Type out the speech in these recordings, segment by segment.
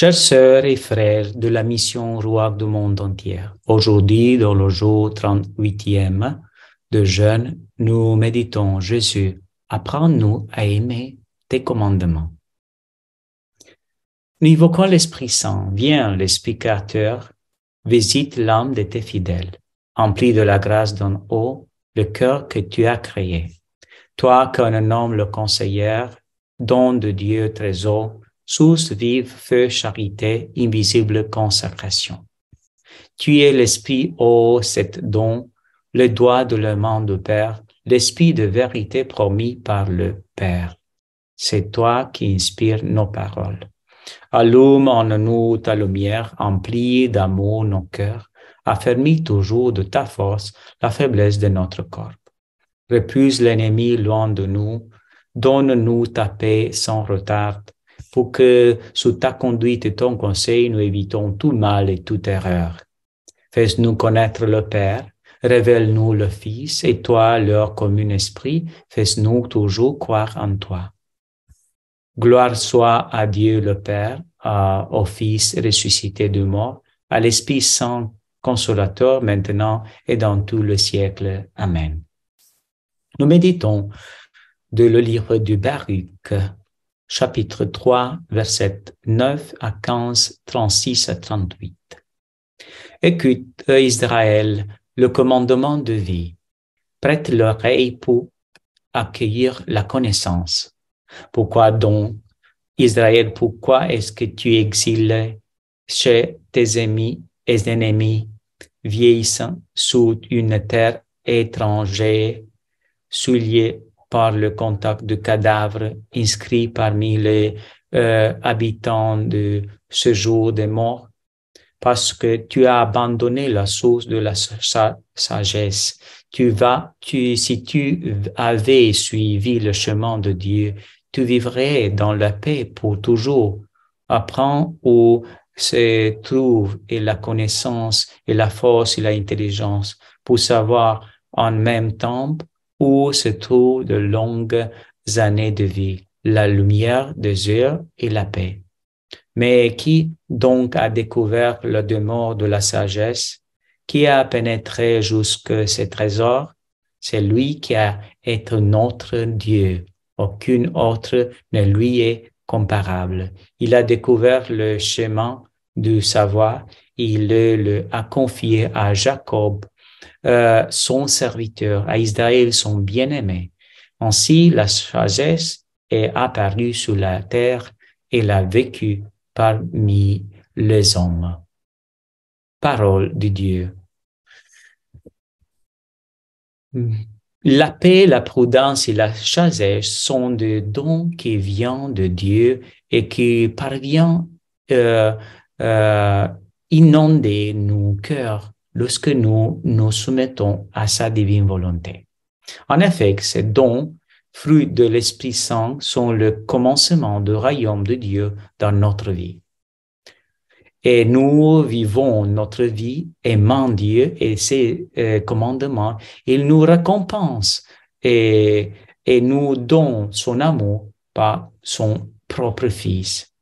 Chers sœurs et frères de la mission roi du monde entier, aujourd'hui, dans le jour 38e de jeûne, nous méditons Jésus, apprends-nous à aimer tes commandements. Nous l'Esprit Saint, viens l'explicateur, visite l'âme de tes fidèles, emplis de la grâce d'en haut le cœur que tu as créé. Toi qu'on nomme le conseillère, don de Dieu trésor, source vive, feu, charité, invisible consacration. Tu es l'esprit, ô oh, cet don, le doigt de l'aimant de Père, l'esprit de vérité promis par le Père. C'est toi qui inspires nos paroles. Allume en nous ta lumière, emplis d'amour nos cœurs, affermis toujours de ta force la faiblesse de notre corps. Repuse l'ennemi loin de nous, donne-nous ta paix sans retard, pour que sous ta conduite et ton conseil, nous évitons tout mal et toute erreur. Fais-nous connaître le Père, révèle-nous le Fils, et toi, leur commun esprit, fais-nous toujours croire en toi. Gloire soit à Dieu le Père, au Fils ressuscité de mort, à l'Esprit Saint, consolateur maintenant et dans tout le siècle. Amen. Nous méditons de le livre du Baruch chapitre 3, verset 9 à 15, 36 à 38. Écoute, Israël, le commandement de vie. Prête l'oreille pour accueillir la connaissance. Pourquoi donc, Israël, pourquoi est-ce que tu exiles chez tes amis et ennemis, vieillissant sous une terre étrangère, souillée par le contact de cadavres inscrits parmi les euh, habitants de ce jour des morts, parce que tu as abandonné la source de la sagesse. Tu vas, tu, si tu avais suivi le chemin de Dieu, tu vivrais dans la paix pour toujours. Apprends où se trouve et la connaissance et la force et l'intelligence pour savoir en même temps où se trouvent de longues années de vie, la lumière des yeux et la paix. Mais qui donc a découvert le demeure de la sagesse? Qui a pénétré jusque ces trésors? C'est lui qui a été notre Dieu. Aucune autre ne lui est comparable. Il a découvert le chemin du savoir. Il le a confié à Jacob, euh, son serviteur, à Israël son bien-aimé. Ainsi, la sagesse est apparue sur la terre et l'a vécu parmi les hommes. Parole de Dieu. La paix, la prudence et la sagesse sont des dons qui viennent de Dieu et qui parviennent euh, euh inonder nos cœurs lorsque nous nous soumettons à sa divine volonté. En effet, ces dons, fruits de l'Esprit Saint, sont le commencement du royaume de Dieu dans notre vie. Et nous vivons notre vie aimant Dieu et ses euh, commandements. Il nous récompense et, et nous donne son amour par son propre Fils.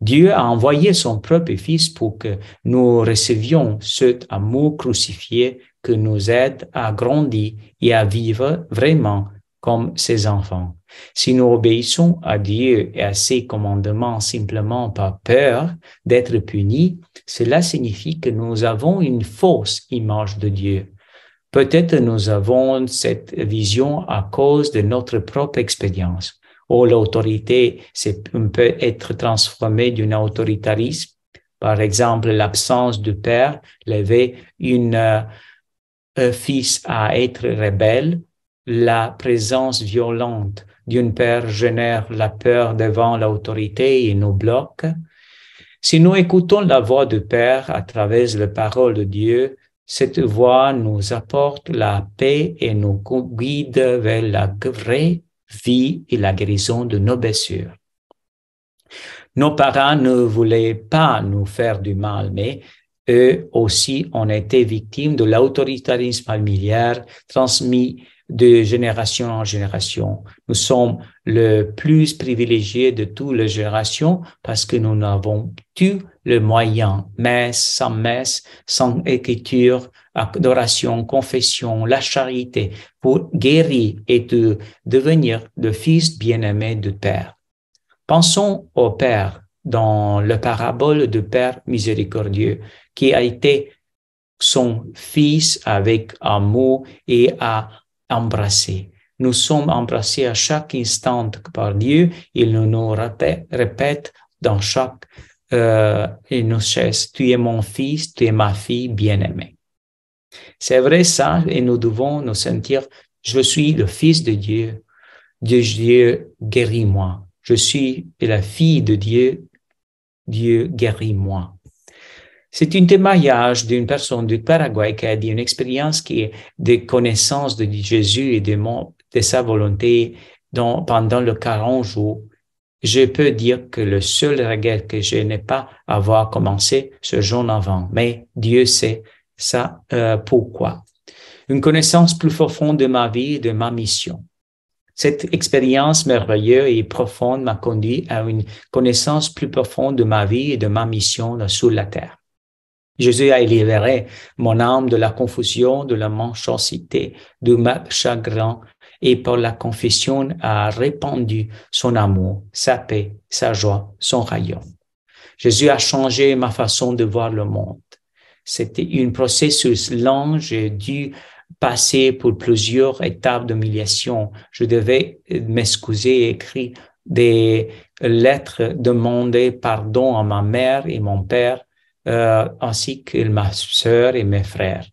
Dieu a envoyé son propre Fils pour que nous recevions cet amour crucifié que nous aide à grandir et à vivre vraiment comme ses enfants. Si nous obéissons à Dieu et à ses commandements simplement par peur d'être punis, cela signifie que nous avons une fausse image de Dieu. Peut-être nous avons cette vision à cause de notre propre expérience où l'autorité peut être transformée d'un autoritarisme. Par exemple, l'absence du père lève une, euh, fils à être rebelle. La présence violente d'une père génère la peur devant l'autorité et nous bloque. Si nous écoutons la voix du Père à travers la parole de Dieu, cette voix nous apporte la paix et nous guide vers la vraie vie et la guérison de nos blessures. Nos parents ne voulaient pas nous faire du mal, mais eux aussi ont été victimes de l'autoritarisme familial transmis de génération en génération. Nous sommes le plus privilégié de toutes les générations parce que nous n'avons plus le moyen, messe, sans messe, sans écriture, adoration, confession, la charité, pour guérir et de devenir le Fils bien-aimé du Père. Pensons au Père dans le parabole du Père miséricordieux, qui a été son Fils avec amour et a embrassé. Nous sommes embrassés à chaque instant par Dieu. Il nous, nous répète dans chaque euh, et nous cherche, tu es mon fils, tu es ma fille bien-aimée. C'est vrai ça, et nous devons nous sentir, je suis le fils de Dieu, Dieu, Dieu guéris-moi. Je suis la fille de Dieu, Dieu guérit-moi. moi C'est un témoignage d'une personne du Paraguay qui a dit une expérience qui est des connaissances de Jésus et de, sa volonté dont pendant le 40 jours je peux dire que le seul regret que je n'ai pas avoir commencé ce jour avant, mais Dieu sait ça euh, pourquoi. Une connaissance plus profonde de ma vie et de ma mission. Cette expérience merveilleuse et profonde m'a conduit à une connaissance plus profonde de ma vie et de ma mission sous la terre. Jésus a libéré mon âme de la confusion, de la manchancité, de ma chagrin et par la confession a répandu son amour, sa paix, sa joie, son rayon. Jésus a changé ma façon de voir le monde. C'était un processus lent, j'ai dû passer pour plusieurs étapes d'humiliation. Je devais m'excuser et écrire des lettres, demander pardon à ma mère et mon père, euh, ainsi que ma sœur et mes frères.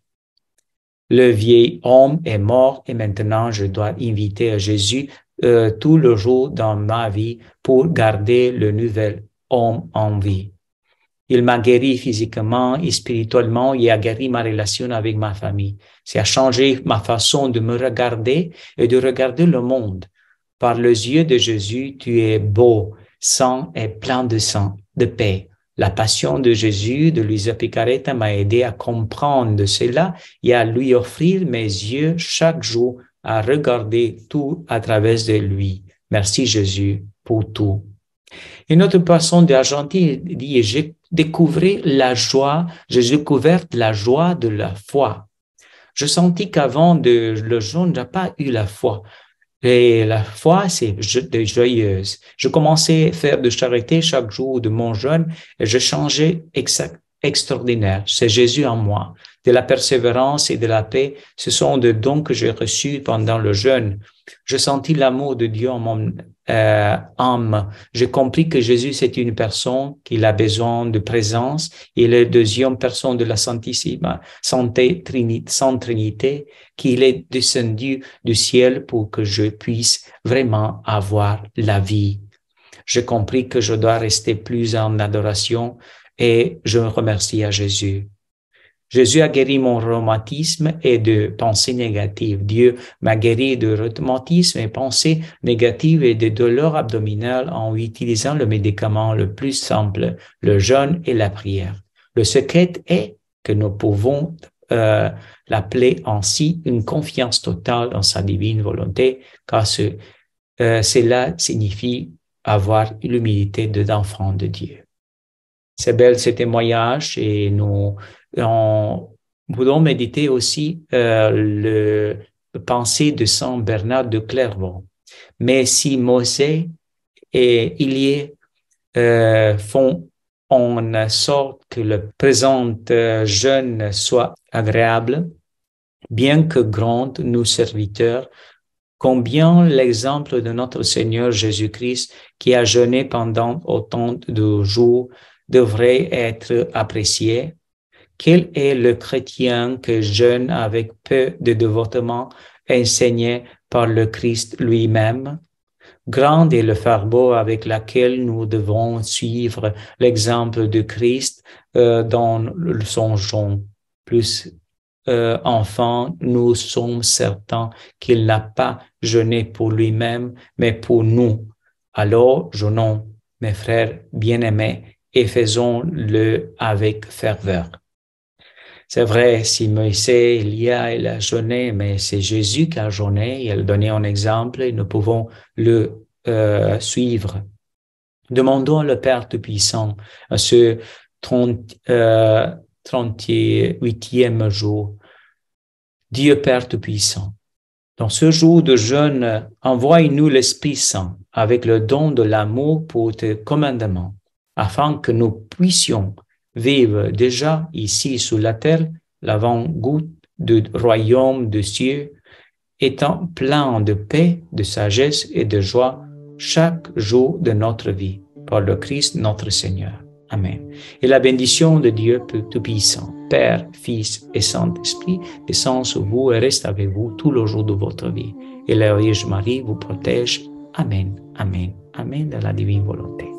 Le vieil homme est mort et maintenant je dois inviter Jésus euh, tout le jour dans ma vie pour garder le nouvel homme en vie. Il m'a guéri physiquement et spirituellement et a guéri ma relation avec ma famille. C'est a changé ma façon de me regarder et de regarder le monde. Par les yeux de Jésus, tu es beau, sang et plein de sang, de paix. La passion de Jésus, de Luisa Picaretta, m'a aidé à comprendre cela et à lui offrir mes yeux chaque jour à regarder tout à travers de lui. Merci Jésus pour tout. Une autre personne d'Argentine dit, j'ai découvert la joie, j'ai découvert la joie de la foi. Je sentis qu'avant de le je n'ai pas eu la foi. Et la foi, c'est joyeuse. Je commençais à faire de charité chaque jour de mon jeûne et je changeais extraordinaire. C'est Jésus en moi. De la persévérance et de la paix, ce sont des dons que j'ai reçus pendant le jeûne. Je sentis l'amour de Dieu en mon euh, âme. J'ai compris que Jésus, c'est une personne qui a besoin de présence. Il est deuxième personne de la Santissima, Santé, Trinité, Sainte Trinité, qu'il est descendu du ciel pour que je puisse vraiment avoir la vie. J'ai compris que je dois rester plus en adoration et je remercie à Jésus. Jésus a guéri mon rhumatisme et de pensées négatives. Dieu m'a guéri de rhumatisme et pensées négatives et de douleurs abdominales en utilisant le médicament le plus simple, le jeûne et la prière. Le secret est que nous pouvons euh, l'appeler ainsi une confiance totale dans sa divine volonté, car euh, cela signifie avoir l'humilité de l'enfant de Dieu. C'est bel ce témoignage et nous en voulons méditer aussi euh, le pensée de Saint Bernard de Clairvaux. Mais si Mosée et Ilié euh, font en sorte que le présent euh, jeûne soit agréable, bien que grand, nous serviteurs, combien l'exemple de notre Seigneur Jésus-Christ qui a jeûné pendant autant de jours devrait être apprécié quel est le chrétien que jeûne avec peu de dévotement enseigné par le Christ lui-même? Grande est le farbeau avec lequel nous devons suivre l'exemple de Christ euh, dans son Plus euh, enfant, nous sommes certains qu'il n'a pas jeûné pour lui-même, mais pour nous. Alors, jeûnons, mes frères bien-aimés, et faisons-le avec ferveur. C'est vrai, si Moïse, Lia, il a jeûné, mais c'est Jésus qui a jeûné, il a donné un exemple et nous pouvons le euh, suivre. Demandons le Père Tout-Puissant à ce 30, euh, 38e jour. Dieu Père Tout-Puissant, dans ce jour de jeûne, envoie-nous l'Esprit Saint avec le don de l'amour pour tes commandements, afin que nous puissions Vive déjà ici sous la terre l'avant-goût du royaume des cieux, étant plein de paix, de sagesse et de joie chaque jour de notre vie, par le Christ notre Seigneur. Amen. Et la bénédiction de Dieu Tout-Puissant, Père, Fils et Saint-Esprit, descend sur vous et reste avec vous tous les jours de votre vie. Et la Vierge Marie vous protège. Amen, Amen, Amen de la divine volonté.